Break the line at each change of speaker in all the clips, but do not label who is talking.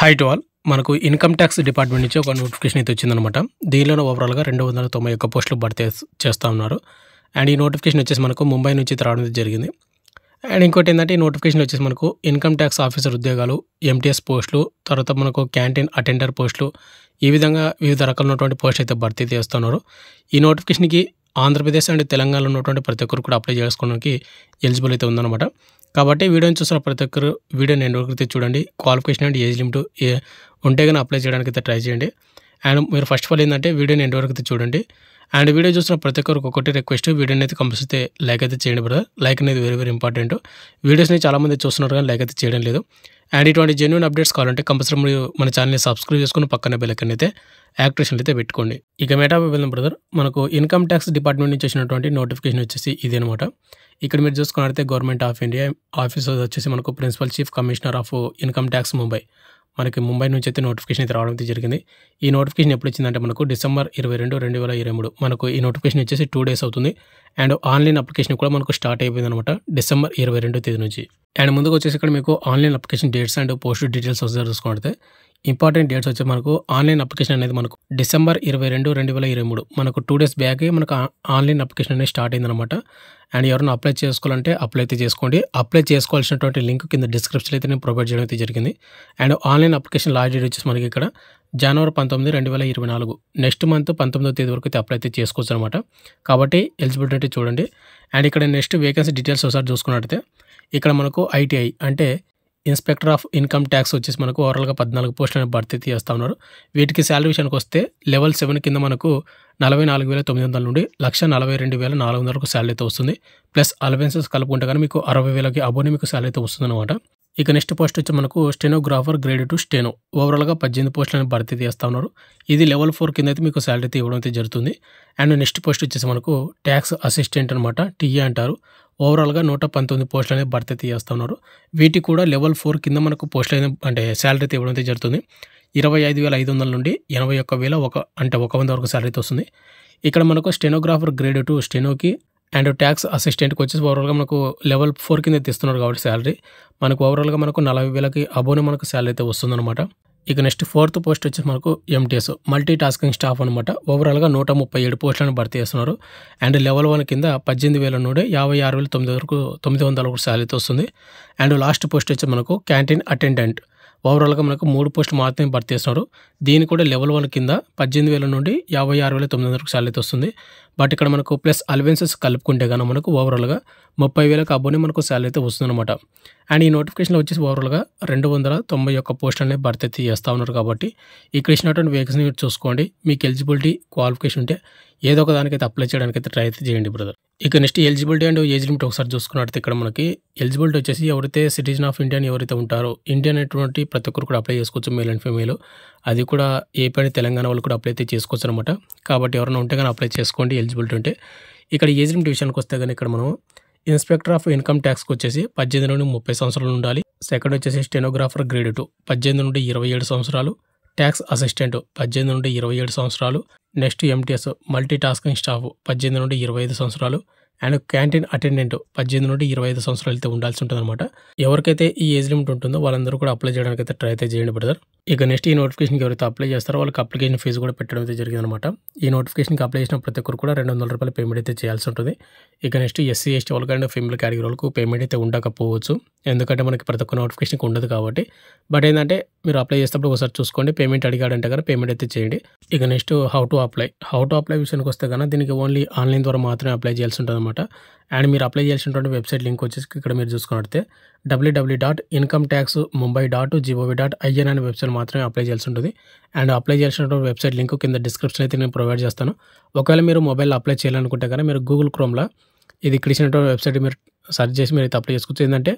high to all మనకు income tax department నుంచి ఒక నోటిఫికేషన్ అయితే వచ్చిందనమాట దీనిలో ఓవరాల్గా రెండు వందల తొంభై ఒక్క పోస్టులు భర్తీ చేస్తూ ఉన్నారు అండ్ ఈ నోటిఫికేషన్ వచ్చేసి మనకు ముంబై నుంచి రావడం జరిగింది అండ్ ఇంకోటి ఏంటంటే ఈ నోటిఫికేషన్ వచ్చేసి మనకు ఇన్కమ్ ట్యాక్స్ ఆఫీసర్ ఉద్యోగాలు ఎంటీఎస్ పోస్టులు తర్వాత మనకు క్యాంటీన్ అటెండర్ పోస్టులు ఈ విధంగా వివిధ రకాలైనటువంటి పోస్టులు అయితే భర్తీ చేస్తున్నారు ఈ నోటిఫికేషన్కి ఆంధ్రప్రదేశ్ అండ్ తెలంగాణలో ఉన్నటువంటి ప్రతి ఒక్కరు కూడా అప్లై చేసుకోవడానికి ఎలిజిబుల్ అయితే ఉందన్నమాట కాబట్టి వీడియోని చూసిన ప్రతి ఒక్కరు వీడియోని ఎండ్ వరకు చూడండి క్వాలిఫికేషన్ అండ్ ఏజ్ లిమిట్ ఏ ఉంటే కానీ అప్లై చేయడానికి అయితే ట్రై చేయండి అండ్ మీరు ఫస్ట్ ఆఫ్ ఆల్ ఏంటంటే వీడియోని ఎండ్ వరకు చూడండి అండ్ వీడియో చూసిన ప్రతి ఒక్కరికి ఒకటి రిక్వెస్ట్ వీడియోని అయితే కంపల్సరీ లైక్ అయితే చేయండి బ్రదర్ లైక్ అనేది వెరీ వెరీ ఇంపార్టెంట్ వీడియోస్ని చాలామంది చూస్తున్నారు కానీ లైక్ అయితే చేయడం లేదు అండ్ ఇటువంటి జెన్యున్ అప్డేట్స్ కావాలంటే కంపల్సరీ మన ఛానల్ని సబ్స్క్రైబ్ చేసుకుని పక్కన బెలకన్ అయితే యాక్టివేషన్ అయితే పెట్టుకోండి ఇక మేటా వెళ్ళిన బ్రదర్ మనకు ఇన్కమ్ ట్యాక్స్ డిపార్ట్మెంట్ నుంచి వచ్చినటువంటి నోటిఫికేషన్ వచ్చేసి ఇది అనమాట ఇక్కడ మీరు చూసుకున్నట్టయితే గవర్నమెంట్ ఆఫ్ ఇండియా ఆఫీసర్ వచ్చేసి మనకు principal chief commissioner of income tax Mumbai మనకి ముంబై నుంచి అయితే నోటిఫికేషన్ అయితే రావడం జరిగింది ఈ నోటిఫికేషన్ ఎప్పుడు వచ్చిందంటే మనకు డిసెంబర్ ఇరవై రెండు రెండు వేల ఇరవై మూడు మనకు ఈ నోటిఫికేషన్ వచ్చేసి టూ డేస్ అవుతుంది అండ్ ఆన్లైన్ అప్లికేషన్ కూడా మనకు స్టార్ట్ అయిపోయింది అనమాట డిసెంబర్ ఇరవై రెండు తేదీ నుంచి అండ్ ముందుకు వచ్చేసి ఇక్కడ మీకు online application dates and post details వస్తే చూసుకుంటే ఇంపార్టెంట్ డేట్స్ వచ్చి మనకు ఆన్లైన్ అప్లికేషన్ అనేది మనకు డిసెంబర్ ఇరవై రెండు రెండు వేల ఇరవై మూడు మనకు టూ డేస్ బ్యాకే మనకు ఆన్లైన్ అప్లికేషన్ అనేది స్టార్ట్ అయిందనమాట అండ్ ఎవరైనా అప్లై చేసుకోవాలంటే అప్లై అయితే చేసుకోండి అప్లై చేసుకోవాల్సినటువంటి లింక్ కింద డిస్క్రిప్షన్ అయితే నేను ప్రొవైడ్ చేయడం అయితే జరిగింది and online application last date వచ్చేసి మనకి ఇక్కడ జనవరి పంతొమ్మిది రెండు వేల ఇరవై నాలుగు నెక్స్ట్ మంత్ పంతొమ్మిదో తేదీ వరకు అయితే అప్లై అయితే చేసుకోవచ్చు అనమాట కాబట్టి ఎలిజిబిలిటీ చూడండి అండ్ ఇక్కడ నెక్స్ట్ వేకెన్సీ డీటెయిల్స్ ఒకసారి చూసుకున్నట్టయితే ఇక్కడ మనకు ఐటీఐ అంటే ఇన్స్పెక్టర్ ఆఫ్ ఇన్కమ్ ట్యాక్స్ వచ్చేసి మనకు ఓవరాల్గా పద్నాలుగు పోస్టులను భర్తీ చేస్తూ ఉన్నారు వీటికి శాలరీ విషయానికి వస్తే లెవెల్ సెవెన్ కింద మనకు నలభై నాలుగు వేల తొమ్మిది వందల నుండి లక్ష నలభై రెండు వేల నాలుగు వందలకు అయితే వస్తుంది ప్లస్ అలవెన్సెస్ కలుపుకుంటే కానీ మీకు అరవై వేలకి అబోని మీకు శాలరీతో వస్తుంది అనమాట ఇక నెక్స్ట్ పోస్ట్ వచ్చి మనకు స్టెనోగ్రాఫర్ గ్రేడ్ టు స్టెనో ఓవరాల్గా పద్దెనిమిది పోస్టులను భర్తీ చేస్తూ ఉన్నారు ఇది లెవెల్ ఫోర్ కింద అయితే మీకు శాలరీ అయితే ఇవ్వడం అయితే జరుగుతుంది అండ్ నెక్స్ట్ పోస్ట్ వచ్చేసి మనకు ట్యాక్స్ అసిస్టెంట్ అనమాట టీఏ అంటారు ఓవరాల్గా నూట పంతొమ్మిది పోస్టులు అనేది భర్తీ చేస్తూ ఉన్నారు వీటికి కూడా లెవెల్ ఫోర్ కింద మనకు పోస్టులు అనేది అంటే శాలరీ అయితే ఇవ్వడం అయితే జరుగుతుంది ఇరవై ఐదు వేల ఐదు వందల నుండి ఎనభై ఒక్క వేల ఒక అంటే ఒక వంద వరకు శాలరీ వస్తుంది ఇక్కడ మనకు స్టెనోగ్రాఫర్ గ్రేడ్ టు స్టెనోకి అండ్ ట్యాక్స్ అసిస్టెంట్కి వచ్చేసి ఓవరాల్గా మనకు లెవెల్ ఫోర్ కింద తీస్తున్నారు కాబట్టి శాలరీ మనకు ఓవరాల్గా మనకు నలభై వేలకి అబోనే మనకు శాలరీ అయితే వస్తుందన్నమాట ఇక నెక్స్ట్ ఫోర్త్ పోస్ట్ వచ్చేసి మనకు ఎంటీఎస్ మల్టీ టాస్కింగ్ స్టాఫ్ అనమాట ఓవరాల్గా నూట ముప్పై ఏడు పోస్టులను భర్తీ చేస్తున్నారు అండ్ లెవెల్ వన్ కింద పద్దెనిమిది వేల నుండి యాభై ఆరు వేల తొమ్మిది వరకు తొమ్మిది వందల వరకు శాలరీ వస్తుంది అండ్ లాస్ట్ పోస్ట్ వచ్చి మనకు క్యాంటీన్ అటెండెంట్ ఓవరాల్గా మనకు మూడు పోస్టులు మాత్రమే భర్తీ చేస్తున్నారు దీని కూడా లెవెల్ వన్ కింద పద్దెనిమిది వేల నుండి యాభై ఆరు వేల తొమ్మిది వందలకు శాలరీ వస్తుంది బట్ ఇక్కడ మనకు ప్లస్ అలవెన్సెస్ కలుపుకుంటే కానీ మనకు ఓవరాల్గా ముప్పై వేలకు అబ్బోనే మనకు శాలరీ అయితే వస్తుందన్నమాట అండ్ ఈ నోటిఫికేషన్లో వచ్చేసి ఓవరాల్గా రెండు వందల తొంభై యొక్క పోస్ట్ అనేది భర్తీ చేస్తూ ఉన్నారు కాబట్టి ఇక్కడ ఇచ్చినటువంటి వేకెన్సీ మీరు చూసుకోండి మీకు ఎలిజిబిలిటీ క్వాలిఫికేషన్ ఉంటే ఏదో ఒక దానికైతే అప్లై చేయడానికి అయితే ట్రై అయితే చేయండి బ్రదర్ ఇక next eligibility and age limit ఒకసారి చూసుకున్నట్టు ఇక్కడ మనకి ఎలిజిబిలిటీ వచ్చేసి ఎవరైతే సిటిజన్ ఆఫ్ ఇండియన్ ఎవరైతే ఉంటారో ఇండియన్ అనేటువంటి ప్రతి ఒక్కరు కూడా అప్లై చేసుకోవచ్చు మేల్ అండ్ ఫీమేల్ అది కూడా ఏపీ తెలంగాణ వాళ్ళు కూడా అప్లై అయితే చేసుకోవచ్చు అనమాట కాబట్టి ఎవరైనా ఉంటే కానీ అప్లై చేసుకోండి ఎలిజిబిలిటీ ఉంటే ఇక్కడ ఏజ్ లిమిట్ విషయానికి వస్తే కానీ ఇక్కడ మనం ఇన్స్పెక్టర్ ఆఫ్ ఇన్కమ్ ట్యాక్స్కి వచ్చేసి పద్దెనిమిది నుండి ముప్పై సంవత్సరాలు ఉండాలి సెకండ్ వచ్చేసి స్టెనోగ్రాఫర్ గ్రేడ్ టూ పద్దెనిమిది నుండి ఇరవై ఏడు సంవత్సరాలు ట్యాక్స్ అసిస్టెంట్ పద్దెనిమిది నుండి ఇరవై ఏడు సంవత్సరాలు next MTS multi tasking staff పద్దెనిమిది నుండి ఇరవై ఐదు సంవత్సరాలు అండ్ క్యాంటీన్ అటెండెంట్ పద్దెనిమిది నుండి ఇరవై ఐదు సంవత్సరాలు అయితే ఉండాల్సి ఉంటుంది ఎవరికైతే ఈ ఏజ్ లిమిట్ ఉంటుందో వాళ్ళందరూ కూడా అప్లై చేయడానికి అయితే ట్రై అయితే చేయండి బ్రదర్ ఇక నెక్స్ట్ ఈ నోటిఫికేషన్కి ఎవరైతే అప్లై చేస్తారో వాళ్ళకి అప్లికేషన్ ఫీజు కూడా పెట్టడం అయితే జరిగిందనమాట ఈ నోటిఫికేషన్కి అప్లై చేసిన ప్రతి ఒక్కరు కూడా రెండు వందల రూపాయలు పేమెంట్ అయితే చేయాల్సి ఉంటుంది ఇక నెక్స్ట్ ఎస్సీ ఎస్టీ వాళ్ళకి అండ్ ఫీమేల్ కేటగిరీ వాళ్ళకు పేమెంట్ అయితే ఉండకపోవచ్చు ఎందుకంటే మనకి ప్రతి ఒక్క నోటిఫికేషన్కి ఉండదు కాబట్టి బట్ ఏంటంటే మీరు అప్లై చేసేటప్పుడు ఒకసారి చూసుకోండి పేమెంట్ అడిగాడంటే కానీ పేమెంట్ అయితే చేయండి ఇక next how to apply how to apply విషయానికి వస్తే కానీ దీనికి ఓన్లీ ఆన్లైన్ ద్వారా మాత్రమే అప్లై చేయాల్సి ఉంటుంది అనమాట అండ్ మీరు అప్లై చేసినటువంటి వెబ్సైట్ లింక్ వచ్చేసి ఇక్కడ మీరు చూసుకున్నట్టే WW dot income tax Mumbai dot GOV dot IN అనే వెబ్సైట్ మాత్రమే అప్లై చేయాల్సి ఉంటుంది అండ్ అప్లై చేసినటువంటి వెబ్సైట్ లింక్ కింద డిస్క్రిప్షన్ అయితే నేను ప్రొవైడ్ చేస్తాను ఒకవేళ మీరు మొబైల్ అప్లై చేయాలనుకుంటే కానీ మీరు గూగుల్ క్రోమ్లో ఇది ఇక్కడ ఇచ్చినటువంటి వెబ్సైట్ మీరు సెర్చ్ చేసి మీరు అయితే అప్లై చేసుకోవచ్చు ఏంటంటే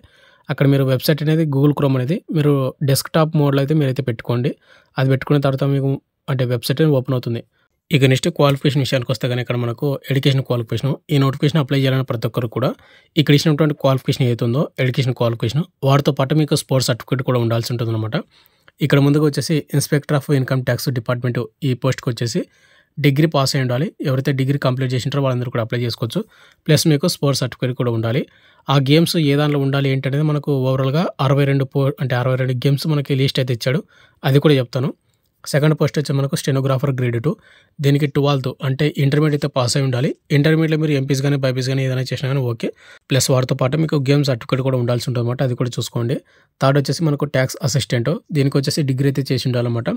అక్కడ మీరు వెబ్సైట్ అనేది గూగుల్ క్రోమ్ అనేది మీరు డెస్క్టాప్ మోడ్లో అయితే మీరైతే పెట్టుకోండి అది పెట్టుకున్న తర్వాత మీకు అంటే వెబ్సైట్ ఓపెన్ అవుతుంది ఇక నెక్స్ట్ క్వాలిఫికేషన్ విషయానికి వస్తే కానీ ఇక్కడ మనకు ఎడ్యుకేషన్ క్వాలిఫికేషన్ ఈ నోటిఫికేషన్ అప్లై చేయాలని ప్రతి ఒక్కరు కూడా ఇక్కడ ఇచ్చినటువంటి క్వాలిఫికేషన్ ఏదైతుందో ఎడ్యుకేషన్ క్వాలిఫికేషన్ వాటితో పాటు మీకు స్పోర్ట్స్ సర్టిఫికేట్ కూడా ఉండాల్సి ఉంటుంది అనమాట ఇక్కడ ముందుకు వచ్చేసి inspector of income tax department ఈ పోస్ట్కి వచ్చేసి డిగ్రీ పాస్ అయి ఉండాలి ఎవరైతే డిగ్రీ కంప్లీట్ చేసింటారో వాళ్ళందరూ కూడా అప్లై చేసుకోవచ్చు ప్లస్ మీకు స్పోర్ట్స్ సర్టిఫికేట్ కూడా ఉండాలి ఆ గేమ్స్ ఏ దాంట్లో ఉండాలి ఏంటనేది మనకు ఓవరాల్గా అరవై రెండు పో అంటే అరవై రెండు గేమ్స్ మనకి లిస్ట్ అయితే ఇచ్చాడు అది కూడా చెప్తాను సెకండ్ పోస్ట్ వచ్చి మనకు స్టెనోగ్రాఫర్ గ్రేడ్ టూ దీనికి ట్వెల్త్ అంటే ఇంటర్మీడియట్ అయితే పాస్ అయి ఉండాలి ఇంటర్మీడియట్లో మీరు ఎంపీస్ కానీ బైపీస్ కానీ ఏదైనా చేసినా కానీ ఓకే ప్లస్ వాటితో పాటు మీకు గేమ్ సర్టిఫికేట్ కూడా ఉండాల్సి ఉంటుంది అనమాట అది కూడా చూసుకోండి థర్డ్ వచ్చేసి మనకు ట్యాక్స్ అసిస్టెంట్ దీనికి వచ్చేసి డిగ్రీ అయితే చేసి ఉండాలన్నమాట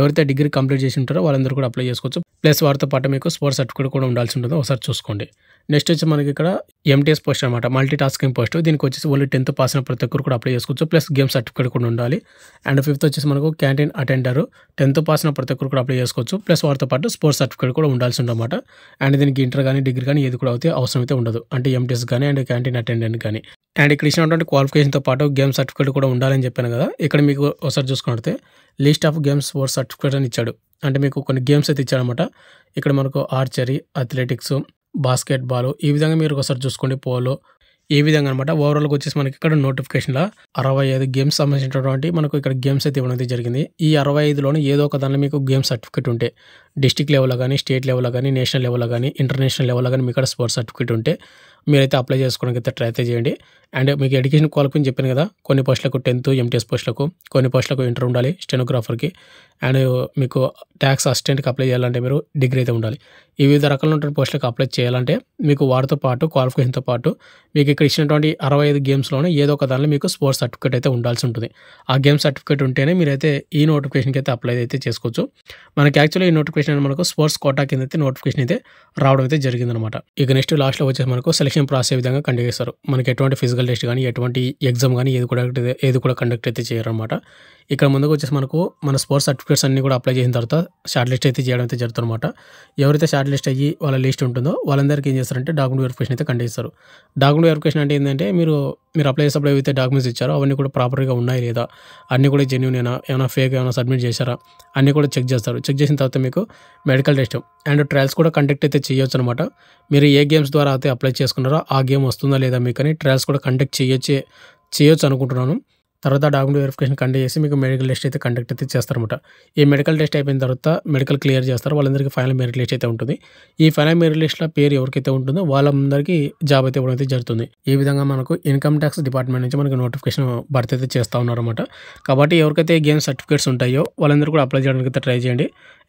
ఎవరైతే డిగ్రీ కంప్లీట్ చేసి ఉంటారో వాళ్ళందరూ కూడా అప్లై చేసుకోవచ్చు ప్లస్ వారితో పాటు మీకు స్పోర్ట్స్ సర్టిఫికేట్ కూడా ఉండాల్సి ఉంటుంది ఒకసారి చూసుకోండి నెక్స్ట్ వచ్చి మనకి ఇక్కడ ఎంటీఎస్ పోస్ట్ అనమాట మల్టీ టాస్కింగ్ పోస్ట్ దీనికి వచ్చేసి ఓన్లీ టెన్త్ పాస్ అయిన ప్రతి ఒక్కరు కూడా అప్లై చేసుకోవచ్చు ప్లస్ గేమ్ సర్టిఫికేట్ కూడా ఉండాలి అండ్ ఫిఫ్త్ వచ్చేసి మనకు క్యాంటీన్ అటెండర్ టెన్త్ పాస్ అయిన ప్రతి ఒక్కరు కూడా అప్లై చేసుకోవచ్చు ప్లస్ వారితో పాటు స్పోర్ట్స్ సర్టిఫికేట్ కూడా ఉండాల్సి ఉందన్నమాట అండ్ దీనికి ఇంటర్ కానీ డిగ్రీ కానీ ఏది కూడా అయితే అవసరం అయితే ఉండదు అంటే ఎంటీఎస్ కానీ అండ్ క్యాంటీన్ అటెండెంట్ కానీ అండ్ ఇక్కడ ఇచ్చినటువంటి క్వాలిఫికేషన్తో పాటు గేమ్ సర్టిఫికేట్ కూడా ఉండాలని చెప్పాను కదా ఇక్కడ మీకు ఒకసారి చూసుకుంటే list of games sports certificate అని ఇచ్చాడు అంటే మీకు కొన్ని గేమ్స్ అయితే ఇచ్చారనమాట ఇక్కడ మనకు ఆర్చరీ అథ్లెటిక్స్ బాస్కెట్బాల్ ఈ విధంగా మీరు ఒకసారి చూసుకోండి పోలో ఏ విధంగా అనమాట ఓవరాల్గా వచ్చేసి మనకి ఇక్కడ నోటిఫికేషన్లో అరవై ఐదు గేమ్స్ సంబంధించినటువంటి మనకు ఇక్కడ గేమ్స్ అయితే ఇవ్వడం జరిగింది ఈ అరవై ఐదులోనే ఏదో ఒక దానిలో మీకు గేమ్ సర్టిఫికేట్ ఉంటే డిస్టిక్ లెవెల్లో కానీ స్టేట్ లెవెల్లో కానీ నేషనల్ లెవెల్లో కానీ ఇంటర్నేషనల్ లెవెల్లో కానీ మీకు ఇక్కడ స్పోర్ట్స్ సర్టిఫికేట్ ఉంటే మీరైతే అప్లై చేసుకోవడానికి అయితే ట్రై అయితే చేయండి అండ్ మీకు ఎడ్యుకేషన్ క్వాలిఫికేషన్ చెప్పాను కదా కొన్ని పోస్టులకు టెన్త్ ఎంటీఎస్ పోస్టులకు కొన్ని పోస్టులకు ఇంటర్ ఉండాలి స్టెనోగ్రాఫర్కి అండ్ మీకు ట్యాక్స్ అసిస్టెంట్కి అప్లై చేయాలంటే మీరు డిగ్రీ అయితే ఉండాలి ఈ వివిధ రకాల పోస్టులకు అప్లై చేయాలంటే మీకు వారితో పాటు క్వాలిఫికేషన్తో పాటు మీకు ఇక్కడ ఇచ్చినటువంటి అరవై ఐదు గేమ్స్లోనే ఏదో ఒక దానిలో మీకు స్పోర్ట్స్ సర్టిఫికేట్ అయితే ఉండాల్సి ఉంటుంది ఆ గేమ్ సర్టిఫికేట్ ఉంటేనే మీరైతే ఈ నోటిఫికేషన్కి అయితే అప్లై అయితే చేసుకోవచ్చు మనకి యాక్చువల్లీ ఈ నోటిఫికేషన్ మనకు స్పోర్ట్స్ కోటా కింద అయితే నోటిఫికేషన్ అయితే రావడం అయితే జరిగిందనమాట ఇక నెక్స్ట్ లాస్ట్లో వచ్చేసి మనకు సెలెక్షన్ పరీక్షను రాసే విధంగా కండక్ట్ చేస్తారు మనకి ఎటువంటి ఫిజికల్ టెస్ట్ కానీ ఎటువంటి ఎగ్జామ్ కానీ ఏది కూడా ఏది కూడా కండక్ట్ అయితే చేయరన్నమాట ఇక్కడ ముందుకు వచ్చేసి మనకు మన స్పోర్ట్స్ సర్టిఫికేట్స్ అన్ని కూడా అప్లై చేసిన తర్వాత షార్ట్ లిస్ట్ అయితే చేయడం అయితే జరుగుతుందన్నమాట ఎవరైతే షార్ట్ లిస్ట్ అయ్యి వాళ్ళ లిస్ట్ ఉంటుందో వాళ్ళందరికీ ఏం చేస్తారంటే డాక్యుమెంట్ వెరిఫికేషన్ అయితే కండక్ట్ చేస్తారు డాక్యుమెంట్ వెరిఫికేషన్ అంటే ఏంటంటే మీరు మీరు అప్లై చేసేప్పుడు ఏవైతే డాక్యుమెంట్స్ ఇచ్చారో అవన్నీ కూడా ప్రాపర్గా ఉన్నాయి లేదా అన్నీ కూడా జెన్యున్ అయినా ఏమైనా ఫేక్ ఏమైనా సబ్మిట్ చేశారా అన్నీ కూడా చెక్ చేస్తారు చెక్ చేసిన తర్వాత మీకు మెడికల్ టెస్ట్ అండ్ ట్రయల్స్ కూడా కండక్ట్ అయితే చేయొచ్చు అనమాట మీరు ఏ గేమ్స్ ద్వారా అయితే అప్లై చేసుకున్న అనుకుంటున్నారో ఆ గేమ్ వస్తుందా లేదా మీకు అని ట్రయల్స్ కూడా కండక్ట్ చేయొచ్చే చేయొచ్చు అనుకుంటున్నాను తర్వాత డాక్యుమెంట్ వెరిఫికేషన్ కండక్ట్ చేసి మీకు మెడికల్ టెస్ట్ అయితే కండక్ట్ అయితే చేస్తారనమాట ఈ మెడికల్ టెస్ట్ అయిపోయిన తర్వాత మెడికల్ క్లియర్ చేస్తారు వాళ్ళందరికీ ఫైనల్ మెరిట్ లిస్ట్ అయితే ఉంటుంది ఈ ఫైనల్ మెరిట్ లిస్ట్లో పేరు ఎవరికైతే ఉంటుందో వాళ్ళందరికీ జాబ్ అయితే ఇవ్వడం అయితే జరుగుతుంది ఈ విధంగా మనకు ఇన్కమ్ ట్యాక్స్ డిపార్ట్మెంట్ నుంచి మనకి నోటిఫికేషన్ భర్త అయితే చేస్తూ ఉన్నారన్నమాట కాబట్టి ఎవరికైతే గేమ్ సర్టిఫికేట్స్ ఉంటాయో వాళ్ళందరూ కూడా అప్లై చేయడానికి అయితే ట్రై చేయండి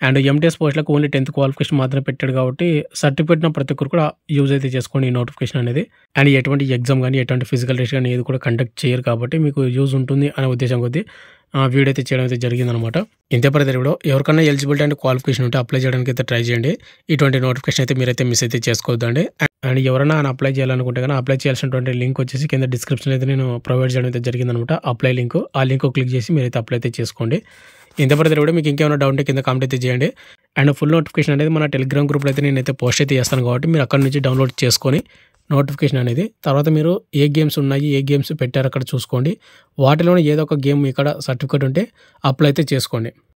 అండ్ ఎంటీఎస్ పోస్ట్లకు ఓన్లీ టెన్త్ క్వాలిఫికేషన్ మాత్రమే పెట్టాడు కాబట్టి సర్టిఫికేట్న ప్రతి ఒక్కరు కూడా యూజ్ అయితే చేసుకోండి ఈ నోటిఫికేషన్ అనేది అండ్ ఎటువంటి ఎగ్జామ్ కానీ ఎటువంటి ఫిజికల్ టెస్ట్ కానీ ఏది కూడా కండక్ట్ చేయరు కాబట్టి మీకు యూజ్ ఉంటుంది అనే ఉద్దేశం కొద్దీ వీడియో అయితే చేయడం అయితే జరిగిందనమాట ఇంతే పరిధి వీడియో ఎవరికైనా ఎలిజిబిలిటీ అండ్ క్వాలిఫికేషన్ ఉంటే అప్లై చేయడానికి అయితే ట్రై చేయండి ఇటువంటి నోటిఫికేషన్ అయితే మీరైతే మిస్ అయితే చేసుకోవద్దండి అండ్ ఎవరైనా ఆయన అప్లై చేయాలనుకుంటే కానీ అప్లై చేయాల్సినటువంటి లింక్ వచ్చేసి కింద డిస్క్రిప్షన్ అయితే నేను ప్రొవైడ్ చేయడం అయితే జరిగిందనమాట అప్లై లింక్ ఆ లింక్ క్లిక్ చేసి మీరైతే అప్లై అయితే చేసుకోండి ఇంత పడితే కూడా మీకు ఇంకేమైనా డౌట్ కింద కామెంట్ అయితే చేయండి అండ్ ఫుల్ నోటిఫికేషన్ అనేది మన టెలిగ్రామ్ గ్రూప్లో అయితే నేనైతే పోస్ట్ అయితే చేస్తాను కాబట్టి మీరు అక్కడ నుంచి డౌన్లోడ్ చేసుకొని నోటిఫికేషన్ అనేది తర్వాత మీరు ఏ గేమ్స్ ఉన్నాయి ఏ గేమ్స్ పెట్టారు అక్కడ చూసుకోండి వాటిలోనే ఏదో ఒక గేమ్ ఇక్కడ సర్టిఫికేట్ ఉంటే అప్లై అయితే చేసుకోండి